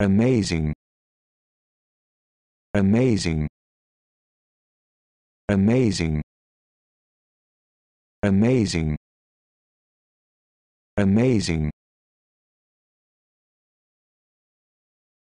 amazing amazing amazing amazing amazing